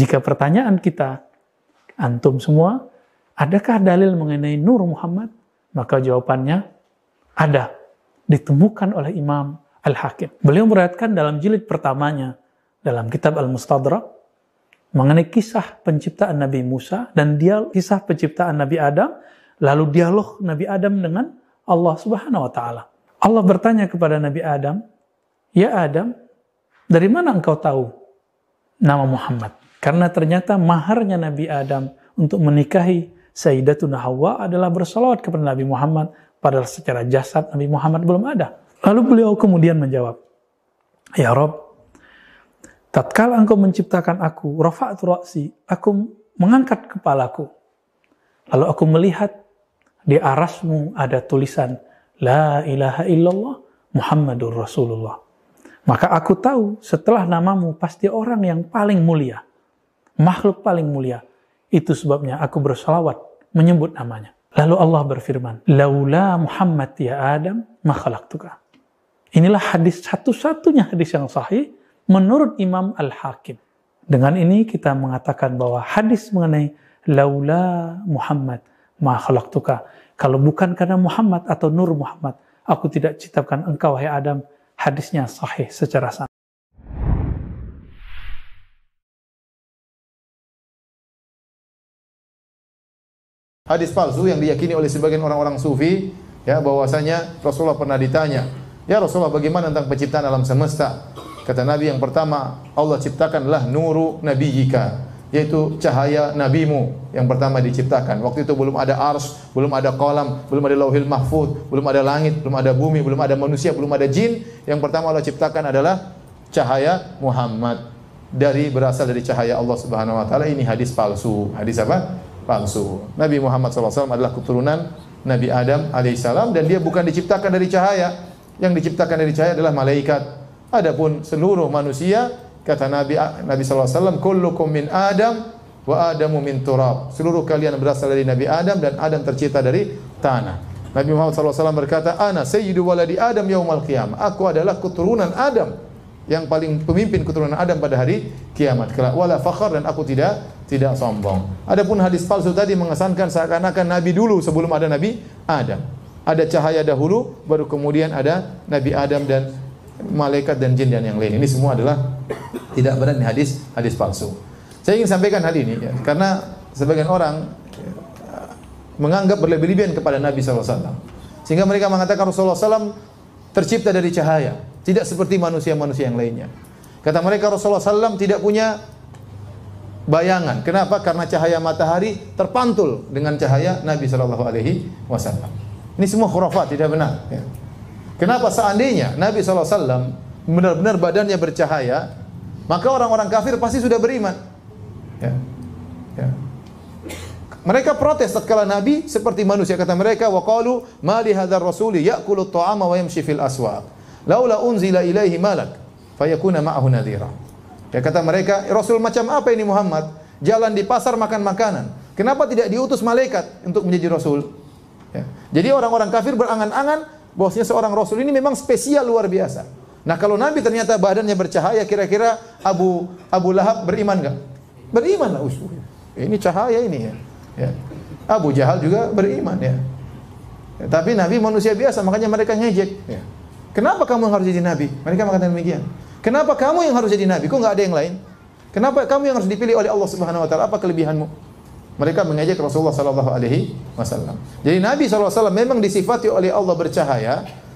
Jika pertanyaan kita, antum semua, adakah dalil mengenai Nur Muhammad? Maka jawabannya, ada. Ditemukan oleh Imam Al-Hakim. Beliau meriwayatkan dalam jilid pertamanya, dalam kitab Al-Mustadrak, mengenai kisah penciptaan Nabi Musa dan dia kisah penciptaan Nabi Adam, lalu dialog Nabi Adam dengan Allah Subhanahu wa taala. Allah bertanya kepada Nabi Adam, "Ya Adam, dari mana engkau tahu nama Muhammad?" Karena ternyata maharnya Nabi Adam untuk menikahi Sayyidatuna Hawa adalah bersolawat kepada Nabi Muhammad, padahal secara jasad Nabi Muhammad belum ada. Lalu beliau kemudian menjawab, Ya Rob, tatkala engkau menciptakan aku, rafa'tu ra'si, aku mengangkat kepalaku. Lalu aku melihat di arasmu ada tulisan, La ilaha illallah Muhammadur Rasulullah. Maka aku tahu setelah namamu pasti orang yang paling mulia makhluk paling mulia. Itu sebabnya aku bersalawat menyebut namanya. Lalu Allah berfirman, Laula Muhammad ya Adam, makhalaktuka. Inilah hadis satu-satunya hadis yang sahih menurut Imam Al-Hakim. Dengan ini kita mengatakan bahwa hadis mengenai Laula Muhammad makhalaktuka. Kalau bukan karena Muhammad atau Nur Muhammad, aku tidak ciptakan engkau, hai Adam. Hadisnya sahih secara sah. hadis palsu yang diyakini oleh sebagian orang-orang sufi ya bahwasanya Rasulullah pernah ditanya, "Ya Rasulullah, bagaimana tentang penciptaan alam semesta?" Kata Nabi yang pertama, Allah ciptakanlah nuru nabiyika, yaitu cahaya nabimu yang pertama diciptakan. Waktu itu belum ada ars, belum ada kolam, belum ada lauhil mahfud, belum ada langit, belum ada bumi, belum ada manusia, belum ada jin. Yang pertama Allah ciptakan adalah cahaya Muhammad dari berasal dari cahaya Allah Subhanahu wa taala. Ini hadis palsu. Hadis apa? palsu. Nabi Muhammad SAW adalah keturunan Nabi Adam alaihissalam dan dia bukan diciptakan dari cahaya. Yang diciptakan dari cahaya adalah malaikat. Adapun seluruh manusia kata Nabi Nabi SAW, kullukum min Adam wa Adamu min turab. Seluruh kalian berasal dari Nabi Adam dan Adam tercipta dari tanah. Nabi Muhammad SAW berkata, Ana sayyidu waladi Adam yaumal qiyamah. Aku adalah keturunan Adam yang paling pemimpin keturunan Adam pada hari kiamat. Kala wala fakhar dan aku tidak tidak sombong. Adapun hadis palsu tadi mengesankan seakan-akan nabi dulu sebelum ada nabi Adam. Ada cahaya dahulu baru kemudian ada nabi Adam dan malaikat dan jin dan yang lain. Ini semua adalah tidak benar ini hadis hadis palsu. Saya ingin sampaikan hal ini ya, karena sebagian orang ya, menganggap berlebih-lebihan kepada Nabi SAW. Sehingga mereka mengatakan Rasulullah SAW tercipta dari cahaya. Tidak seperti manusia-manusia yang lainnya. Kata mereka Rasulullah SAW tidak punya bayangan. Kenapa? Karena cahaya matahari terpantul dengan cahaya Nabi Shallallahu Alaihi Wasallam. Ini semua khurafat tidak benar. Ya. Kenapa seandainya Nabi Shallallahu Alaihi Wasallam benar-benar badannya bercahaya, maka orang-orang kafir pasti sudah beriman. Ya. Ya. Mereka protes tatkala Nabi seperti manusia kata mereka Wa ma li hadzal rasuli ya'kulu ta'ama wa yamshi fil aswaq laula unzila ilaihi malak fayakuna ma'ahu nadhira. Ya kata mereka, eh, Rasul macam apa ini Muhammad? Jalan di pasar makan makanan. Kenapa tidak diutus malaikat untuk menjadi Rasul? Ya. Jadi orang-orang kafir berangan-angan bahwasanya seorang Rasul ini memang spesial luar biasa. Nah kalau Nabi ternyata badannya bercahaya, kira-kira Abu Abu Lahab beriman nggak? Beriman lah usul. Ini cahaya ini ya. ya. Abu Jahal juga beriman ya. ya. Tapi Nabi manusia biasa, makanya mereka ngejek. Ya. Kenapa kamu harus jadi Nabi? Mereka mengatakan demikian. Kenapa kamu yang harus jadi nabi? Kok nggak ada yang lain? Kenapa kamu yang harus dipilih oleh Allah Subhanahu wa taala? Apa kelebihanmu? Mereka mengejek Rasulullah sallallahu alaihi wasallam. Jadi Nabi SAW memang disifati oleh Allah bercahaya,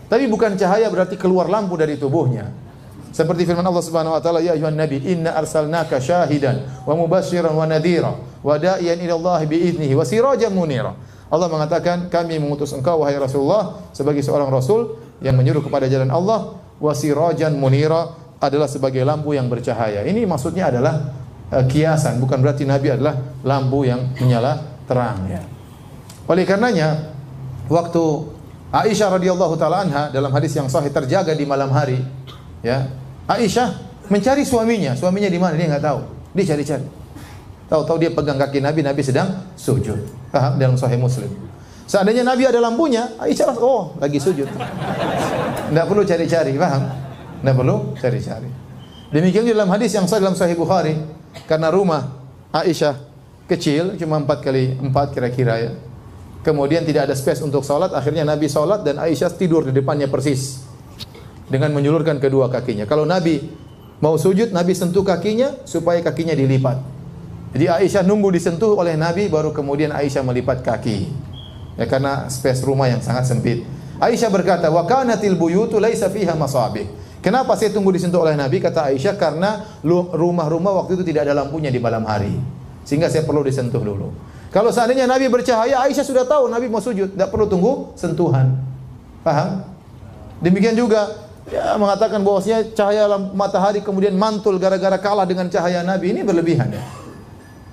tapi bukan cahaya berarti keluar lampu dari tubuhnya. Seperti firman Allah Subhanahu wa taala, "Ya ayuhan nabi, inna arsalnaka syahidan wa mubasysyiran wa nadhira wa da'iyan ila Allah bi idznihi wa sirajan munira." Allah mengatakan, "Kami mengutus engkau wahai Rasulullah sebagai seorang rasul yang menyuruh kepada jalan Allah wa sirajan munira adalah sebagai lampu yang bercahaya. Ini maksudnya adalah e, kiasan, bukan berarti Nabi adalah lampu yang menyala terang. Ya. Oleh karenanya, waktu Aisyah radhiyallahu taala dalam hadis yang sahih terjaga di malam hari, ya Aisyah mencari suaminya. Suaminya di mana dia nggak tahu. Dia cari-cari. Tahu-tahu dia pegang kaki Nabi, Nabi sedang sujud. Paham dalam sahih Muslim. Seandainya Nabi ada lampunya, Aisyah oh lagi sujud. Tidak perlu cari-cari, paham? Tidak nah, perlu cari-cari. Demikian dalam hadis yang saya dalam Sahih Bukhari, karena rumah Aisyah kecil, cuma empat kali empat kira-kira ya. Kemudian tidak ada space untuk sholat, akhirnya Nabi sholat dan Aisyah tidur di depannya persis dengan menyulurkan kedua kakinya. Kalau Nabi mau sujud, Nabi sentuh kakinya supaya kakinya dilipat. Jadi Aisyah nunggu disentuh oleh Nabi, baru kemudian Aisyah melipat kaki. Ya, karena space rumah yang sangat sempit. Aisyah berkata, "Wa kanatil buyutu laisa fiha masabih." Kenapa saya tunggu disentuh oleh Nabi? Kata Aisyah, karena rumah-rumah waktu itu tidak ada lampunya di malam hari. Sehingga saya perlu disentuh dulu. Kalau seandainya Nabi bercahaya, Aisyah sudah tahu Nabi mau sujud. Tidak perlu tunggu sentuhan. Paham? Demikian juga ya, mengatakan bahwasanya cahaya matahari kemudian mantul gara-gara kalah dengan cahaya Nabi. Ini berlebihan ya.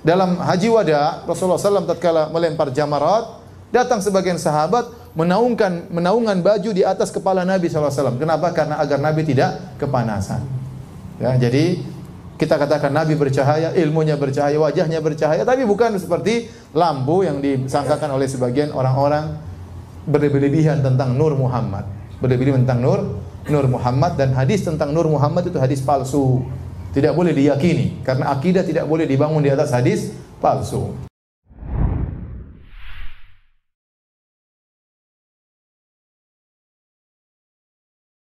Dalam haji wada, Rasulullah SAW tatkala melempar jamarat, datang sebagian sahabat, menaungkan menaungkan baju di atas kepala Nabi SAW. Kenapa? Karena agar Nabi tidak kepanasan. Ya, jadi kita katakan Nabi bercahaya, ilmunya bercahaya, wajahnya bercahaya, tapi bukan seperti lampu yang disangkakan oleh sebagian orang-orang berlebihan tentang Nur Muhammad. Berlebihan tentang Nur Nur Muhammad dan hadis tentang Nur Muhammad itu hadis palsu. Tidak boleh diyakini karena akidah tidak boleh dibangun di atas hadis palsu.